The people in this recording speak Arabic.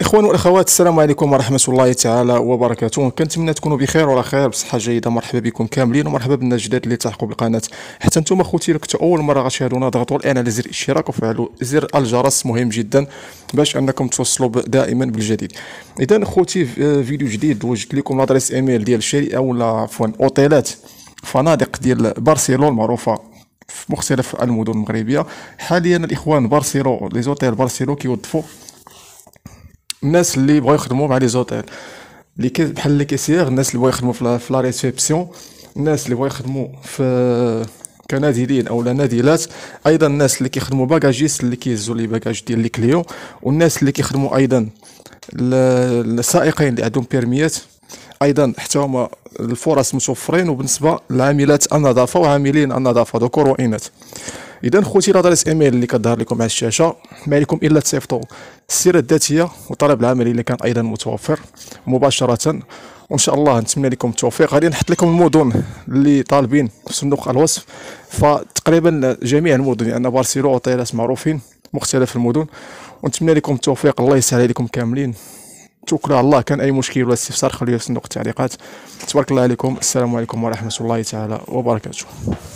اخوان والاخوات السلام عليكم ورحمه الله تعالى وبركاته كنتمنى تكونوا بخير وعلى خير بصحه جيده مرحبا بكم كاملين ومرحبا الجداد اللي التحقوا بالقناه حتى نتوما خوتي لك اول مره غتشاهدونا ضغطوا الان على زر الاشتراك وفعلوا زر الجرس مهم جدا باش انكم توصلوا دائما بالجديد اذا خوتي آه، فيديو جديد وجدت لكم لادريس ايميل ديال الشركه اولا عفوا اوتيلات فنادق ديال برشلونه معروفه في مختلف المدن المغربيه حاليا الاخوان بارسيلو لي زوتيل بارسيلو كيوظفوا الناس اللي بغاو يخدموا مع لي زوتيل اللي بحال لي كيسير الناس اللي بغاو يخدموا في لا ريسبسيون الناس اللي بغاو يخدموا في كناديلين او نادلات ايضا الناس اللي كيخدموا باجاجيست اللي كيهزوا لي باجاج ديال لي كليون والناس اللي كيخدموا ايضا السائقين اللي عندهم بيرميات ايضا حتى هما الفرص متوفرين وبالنسبه لعاملات النظافه وعاملين النظافه ذكور واناث اذا خوتي لادريس ايميل اللي كظهر لكم على الشاشه ما عليكم الا تصيفطوا السيره الذاتيه وطلب العمل اللي كان ايضا متوفر مباشره وان شاء الله نتمنى لكم التوفيق غادي نحط لكم المدن اللي طالبين في صندوق الوصف فتقريبا جميع المدن لان يعني بارسيلو وطيلات معروفين مختلف المدن ونتمنى لكم التوفيق الله يسهل عليكم كاملين توكلوا على الله كان اي مشكل ولا استفسار خليه في صندوق التعليقات تبارك الله عليكم السلام عليكم ورحمه الله تعالى وبركاته